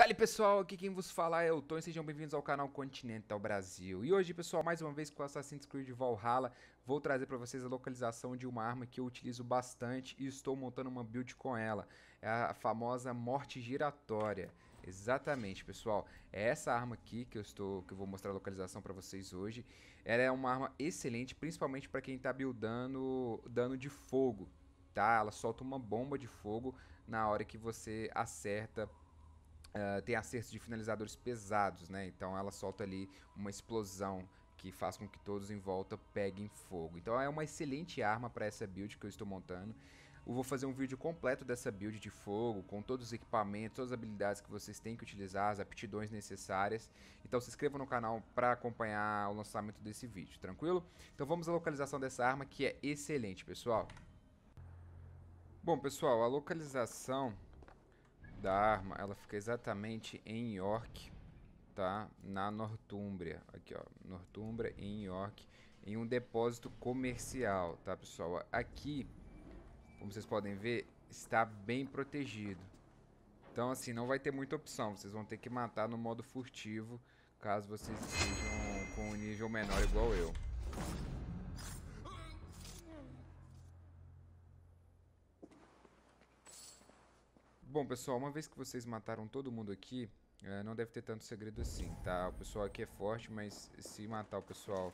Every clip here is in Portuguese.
Dali pessoal, aqui quem vos fala é o Tony, sejam bem-vindos ao canal Continental Brasil. E hoje pessoal, mais uma vez com Assassin's Creed Valhalla, vou trazer para vocês a localização de uma arma que eu utilizo bastante e estou montando uma build com ela. É a famosa morte giratória. Exatamente, pessoal. É essa arma aqui que eu estou, que eu vou mostrar a localização para vocês hoje. Ela é uma arma excelente, principalmente para quem está buildando dano de fogo, tá? Ela solta uma bomba de fogo na hora que você acerta uh, tem acertos de finalizadores pesados, né? Então ela solta ali uma explosão que faz com que todos em volta peguem fogo. Então é uma excelente arma para essa build que eu estou montando. Eu vou fazer um vídeo completo dessa build de fogo, com todos os equipamentos, todas as habilidades que vocês têm que utilizar, as aptidões necessárias. Então se inscreva no canal para acompanhar o lançamento desse vídeo, tranquilo? Então vamos à localização dessa arma que é excelente, pessoal. Bom, pessoal, a localização da arma, ela fica exatamente em York, tá? Na Nortúmbria, aqui ó, Nortúmbria em York, em um depósito comercial, tá pessoal? Aqui, como vocês podem ver, está bem protegido. Então assim, não vai ter muita opção, vocês vão ter que matar no modo furtivo, caso vocês estejam com um nível menor igual eu. Bom, pessoal, uma vez que vocês mataram todo mundo aqui, eh, não deve ter tanto segredo assim, tá? O pessoal aqui é forte, mas se matar o pessoal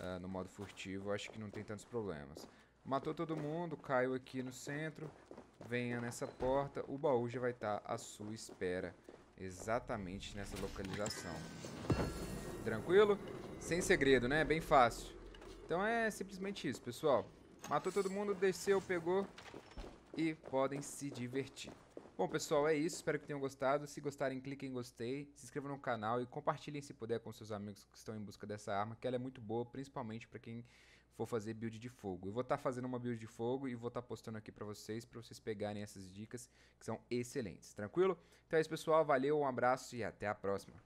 eh, no modo furtivo, acho que não tem tantos problemas. Matou todo mundo, caiu aqui no centro, venha nessa porta, o baú já vai estar tá à sua espera, exatamente nessa localização. Tranquilo? Sem segredo, né? Bem fácil. Então é simplesmente isso, pessoal. Matou todo mundo, desceu, pegou e podem se divertir. Bom, pessoal, é isso. Espero que tenham gostado. Se gostarem, cliquem em gostei, se inscrevam no canal e compartilhem, se puder, com seus amigos que estão em busca dessa arma, que ela é muito boa, principalmente para quem for fazer build de fogo. Eu vou estar tá fazendo uma build de fogo e vou estar tá postando aqui para vocês, para vocês pegarem essas dicas que são excelentes. Tranquilo? Então é isso, pessoal. Valeu, um abraço e até a próxima.